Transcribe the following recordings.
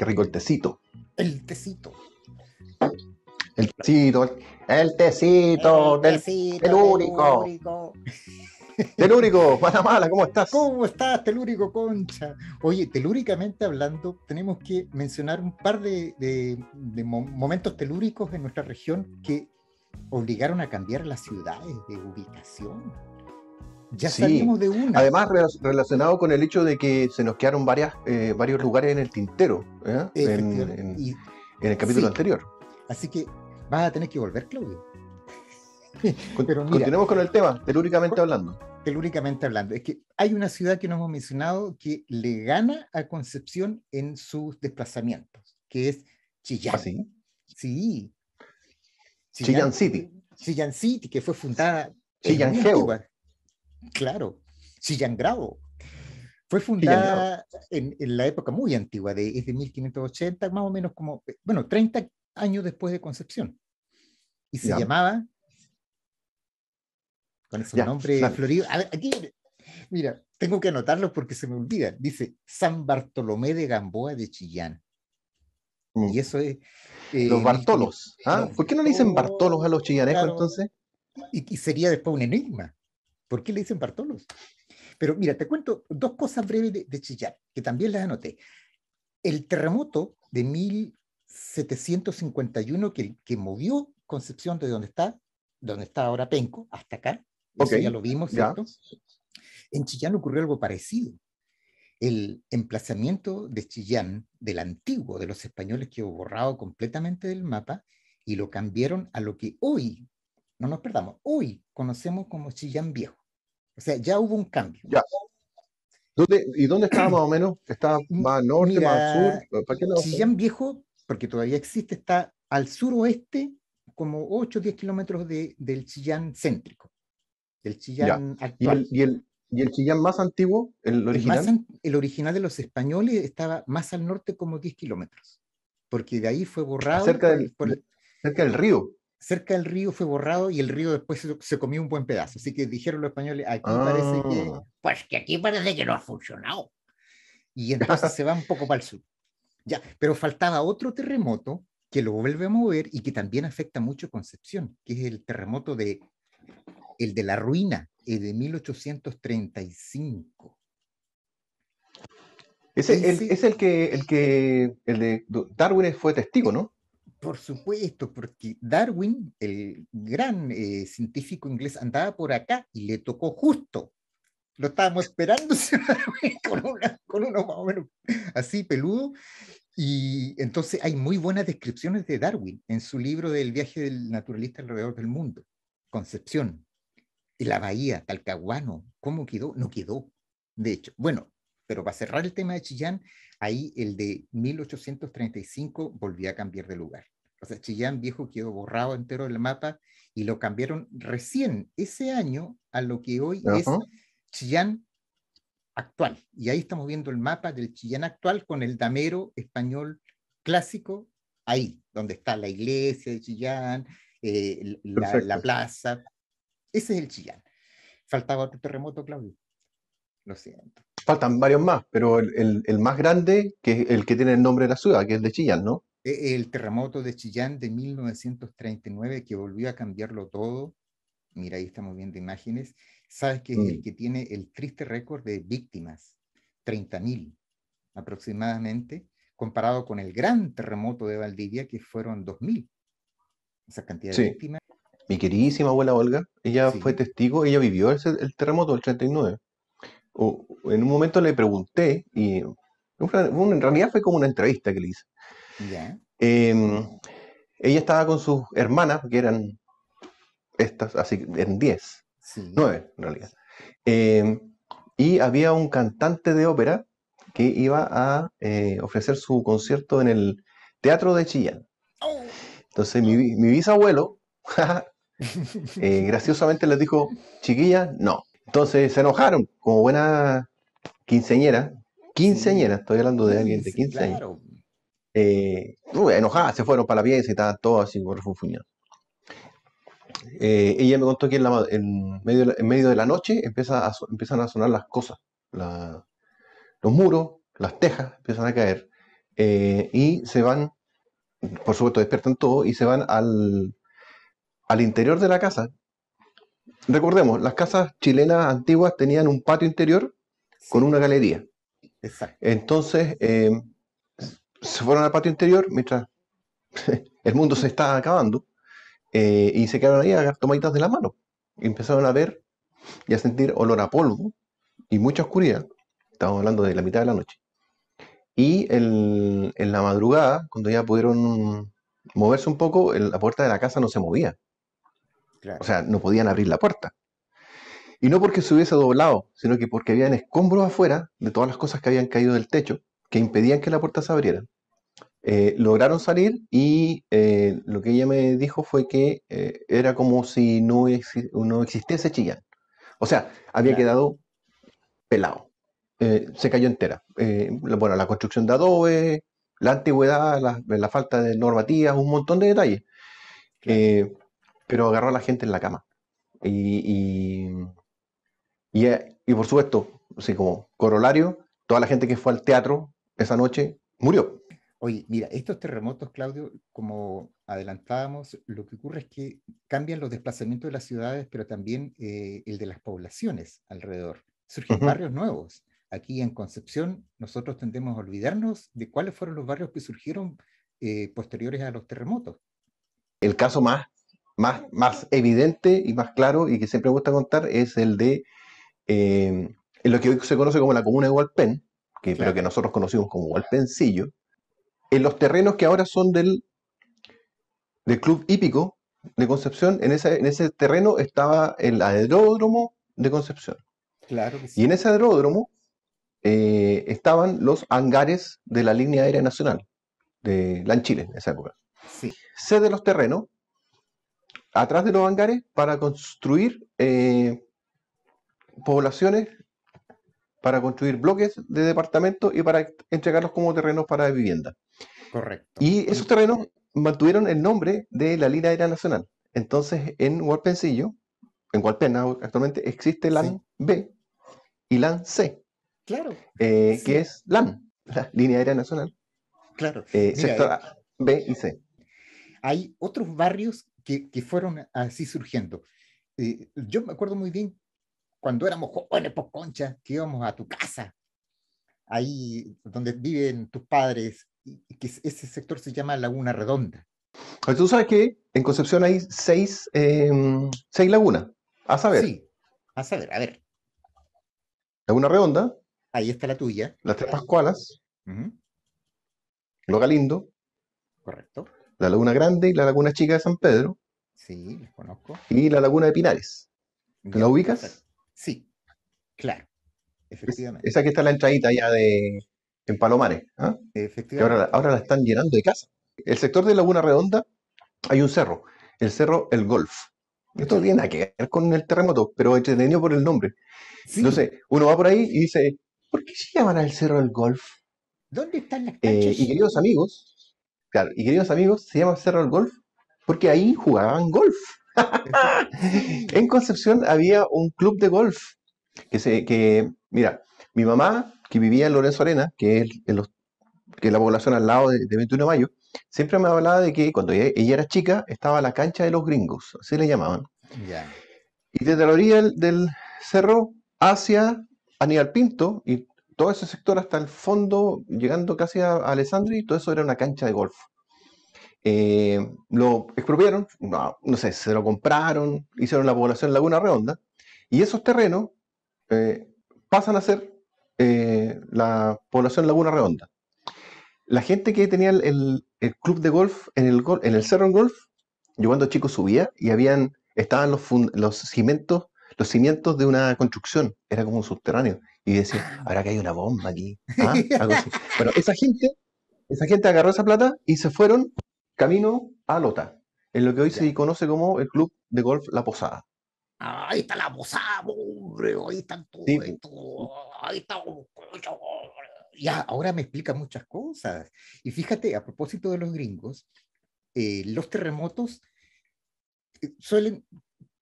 qué rico el tecito. El tecito. El tecito, el, tecito, el tecito del único. Telúrico, ¿cómo estás? ¿Cómo estás, Telúrico Concha? Oye, telúricamente hablando, tenemos que mencionar un par de momentos telúricos en nuestra región que obligaron a cambiar las ciudades de ubicación. Ya salimos de una. Además, relacionado con el hecho de que se nos quedaron varias, eh, varios lugares en el tintero, ¿eh? en, el capítulo anterior. Así que vas a tener que volver, Claudio. Continuemos con el tema, telúricamente hablando. Telúricamente hablando. Es que hay una ciudad que no hemos mencionado que le gana a Concepción en sus desplazamientos, que es Chillán. ¿Ah, sí? sí. Chillán, City. Chillán City, que fue fundada Chillán Geo. Claro, Chillangrabo. Fue fundada en, la época muy antigua, de, es de 1580, más o menos como, bueno, 30 años después de Concepción. Y se llamaba, con ese nombre florido, a ver, aquí, mira, tengo que anotarlo porque se me olvida, dice San Bartolomé de Gamboa de Chillán. Mm. Y eso es... Eh, los Bartolos. ¿Ah? ¿Por qué no le dicen oh, Bartolos a los chillanejos entonces? y sería después un enigma. ¿Por qué le dicen Bartolos? Pero mira, te cuento dos cosas breves de, Chillán, que también las anoté. El terremoto de 1751 que, que movió Concepción de donde está, donde está ahora Penco, hasta acá, ya lo vimos, ¿cierto? En Chillán ocurrió algo parecido. El emplazamiento de Chillán, del antiguo, de los españoles, que borrado completamente del mapa y lo cambiaron a lo que hoy, no nos perdamos, hoy conocemos como Chillán Viejo. O sea, ya hubo un cambio. ¿Y dónde estaba más o menos? ¿Estaba más norte, más más sur? El Chillán Viejo, porque todavía existe, está al suroeste, como 8 o 10 kilómetros del Chillán céntrico. Del Chillán actual. ¿Y el, y el... Chillán más antiguo, el original? El, original de los españoles estaba más al norte como 10 kilómetros, porque de ahí fue borrado. Cerca, del, cerca del río cerca del río fue borrado y el río después se, comió un buen pedazo. Así que dijeron los españoles, aquí parece que... Ah. Pues que aquí parece que no ha funcionado. Y entonces se va un poco para el sur. Ya, pero faltaba otro terremoto que lo vuelve a mover y que también afecta mucho Concepción, que es el terremoto de, el de la ruina, eh, el de 1835. es el que, el que el de Darwin fue testigo, ¿no? Por supuesto, porque Darwin, el gran eh, científico inglés, andaba por acá y le tocó justo. Lo estábamos esperando con, una, con uno más o menos así peludo. Y entonces hay muy buenas descripciones de Darwin en su libro del viaje del naturalista alrededor del mundo, Concepción, y la bahía, Talcahuano, cómo quedó, no quedó, de hecho. Bueno, pero para cerrar el tema de Chillán, ahí el de 1835 volvió a cambiar de lugar. O sea, Chillán viejo quedó borrado entero del mapa y lo cambiaron recién ese año a lo que hoy es Chillán actual. Y ahí estamos viendo el mapa del Chillán actual con el damero español clásico ahí, donde está la iglesia de Chillán, eh, la, la, plaza. Ese es el Chillán. Faltaba otro terremoto, Claudio. Lo siento faltan varios más, pero el, el, más grande, que es el que tiene el nombre de la ciudad, que es de Chillán, ¿no? E, el terremoto de Chillán de 1939 que volvió a cambiarlo todo. Mira, ahí estamos viendo imágenes. Sabes que es el mm. que tiene el triste récord de víctimas, 30.000 aproximadamente, comparado con el gran terremoto de Valdivia, que fueron 2.000. Esa cantidad de víctimas. Mi queridísima abuela Olga, ella fue testigo, ella vivió el terremoto del 39 en un momento le pregunté, y en realidad fue como una entrevista que le hice. Em, ella estaba con sus hermanas, que eran estas, así, en 10, 9 en realidad. Em, y había un cantante de ópera que iba a eh, ofrecer su concierto en el Teatro de Chillán. Entonces mi, bisabuelo, eh, graciosamente les dijo, chiquilla, no, entonces se enojaron, como buena quinceñera, quinceñera, estoy hablando de alguien de 15 años. Eh, se fueron para la pieza y estaban todos así refunfuñados. Eh, ella me contó que en, medio, de la noche empiezan a sonar las cosas, los muros, las tejas empiezan a caer eh, y se van, por supuesto despiertan todo y se van al, al interior de la casa recordemos, las casas chilenas antiguas tenían un patio interior con una galería. Exacto. Entonces, eh, se fueron al patio interior mientras el mundo se estaba acabando eh, y se quedaron ahí a tomaditas de la mano. empezaron a ver y a sentir olor a polvo y mucha oscuridad. Estamos hablando de la mitad de la noche. Y en la madrugada, cuando ya pudieron moverse un poco, la puerta de la casa no se movía. O sea, no podían abrir la puerta. Y no porque se hubiese doblado, sino que porque habían escombros afuera de todas las cosas que habían caído del techo, que impedían que la puerta se abriera. Eh, lograron salir y eh, lo que ella me dijo fue que eh, era como si no, existiese Chillán. O sea, había quedado pelado. se cayó entera. bueno, la construcción de adobe, la antigüedad, la, falta de normativas, un montón de detalles pero agarró a la gente en la cama. Y, eh, y, por supuesto, así como corolario, toda la gente que fue al teatro esa noche murió. Oye, mira, estos terremotos, Claudio, como adelantábamos, lo que ocurre es que cambian los desplazamientos de las ciudades, pero también eh, el de las poblaciones alrededor. Surgen barrios nuevos. Aquí en Concepción, nosotros tendemos a olvidarnos de cuáles fueron los barrios que surgieron eh, posteriores a los terremotos. El caso más más, evidente y más claro y que siempre me gusta contar es el de eh, lo que hoy se conoce como la comuna de Hualpén, que, pero que nosotros conocimos como Hualpencillo, en los terrenos que ahora son del, del Club Hípico de Concepción, en ese, en ese terreno estaba el aeródromo de Concepción. Claro Y en ese aeródromo eh, estaban los hangares de la línea aérea nacional, de Lanchile Chile en esa época. Sí. de los terrenos atrás de los hangares para construir eh, poblaciones, para construir bloques de departamentos y para entregarlos como terrenos para vivienda. Correcto. Y esos terrenos mantuvieron el nombre de la Línea Aérea Nacional. Entonces, en Walpencillo, en Hualpena actualmente, existe LAN B y LAN C. Claro. Eh, que es LAN, la Línea Aérea Nacional. Claro. Eh, sector B y C. Hay otros barrios que, que fueron así surgiendo. Eh, yo me acuerdo muy bien cuando éramos jóvenes, por pues, concha, que íbamos a tu casa, ahí donde viven tus padres, y que ese sector se llama Laguna Redonda. Tú sabes que en Concepción hay em, seis, lagunas, a saber. Sí, a saber, a ver. Laguna Redonda. Ahí está la tuya. Las Tres Pascualas. Lo Galindo. Correcto la Laguna Grande y la Laguna Chica de San Pedro. Sí, los conozco. Y la Laguna de Pinares. ¿La ubicas? Sí, claro. Efectivamente. esa que está en la entradita allá de, en Palomares. Efectivamente. ¿ah? Ahora, la están llenando de casa. El sector de Laguna Redonda hay un cerro, el cerro El Golf. Esto tiene que ver con el terremoto, pero entretenido por el nombre. No Entonces, uno va por ahí y dice, ¿por qué se llaman el cerro El Golf? ¿Dónde están las eh, canchas? y queridos amigos, Claro, y queridos amigos, se llama Cerro del Golf porque ahí jugaban golf. en Concepción había un club de golf que se, que, mira, mi mamá, que vivía en Lorenzo Arena, que es, que la población al lado de, 21 de mayo, siempre me hablaba de que cuando ella, era chica estaba la cancha de los gringos, así le llamaban. Y desde la orilla del, cerro hacia Aníbal Pinto y todo ese sector hasta el fondo, llegando casi a, Alessandria, Alessandri, todo eso era una cancha de golf. Eh, lo expropiaron, no, sé, se lo compraron, hicieron la población Laguna Redonda, y esos terrenos eh, pasan a ser eh, la población Laguna Redonda. La gente que tenía el, club de golf en el, en el Cerro Golf, yo cuando chico subía y habían, estaban los, los los cimientos de una construcción, era como un subterráneo. Y decía, ah. ahora que hay una bomba aquí. ¿Ah? Bueno, esa gente, esa gente agarró esa plata y se fueron camino a Lota, en lo que hoy se conoce como el club de golf La Posada. ahí está la posada, hombre, ahí están todos, ahí está, ya, ahora me explica muchas cosas. Y fíjate, a propósito de los gringos, eh, los terremotos eh, suelen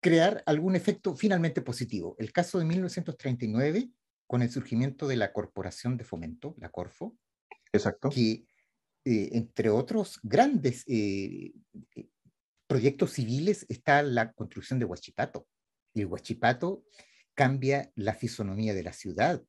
crear algún efecto finalmente positivo. El caso de 1939, con el surgimiento de la Corporación de Fomento, la Corfo, Exacto. que eh, entre otros grandes eh, eh, proyectos civiles está la construcción de Huachipato. Y el Huachipato cambia la fisonomía de la ciudad,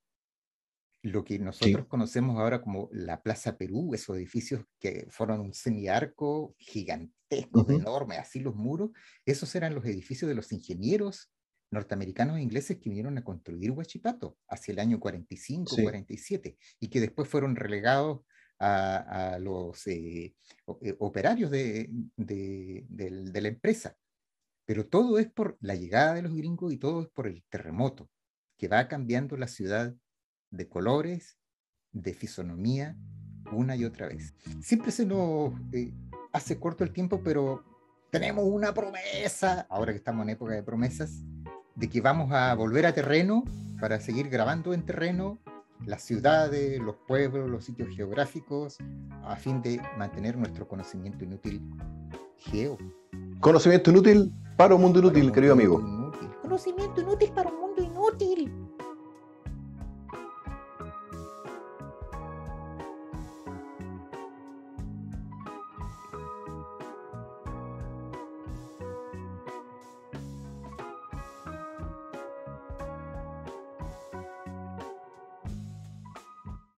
lo que nosotros conocemos ahora como la Plaza Perú, esos edificios que fueron un semiarco gigantesco, enorme, así los muros, esos eran los edificios de los ingenieros norteamericanos e ingleses que vinieron a construir Huachipato hacia el año 45, 47, y que después fueron relegados a, los eh, eh, operarios de, de la empresa. Pero todo es por la llegada de los gringos y todo es por el terremoto que va cambiando la ciudad de colores, de fisonomía, una y otra vez. Siempre se nos eh, hace corto el tiempo, pero tenemos una promesa, ahora que estamos en época de promesas, de que vamos a volver a terreno para seguir grabando en terreno las ciudades, los pueblos, los sitios geográficos, a fin de mantener nuestro conocimiento inútil geo. Conocimiento inútil para un mundo inútil, querido amigo. Conocimiento inútil para un mundo inútil.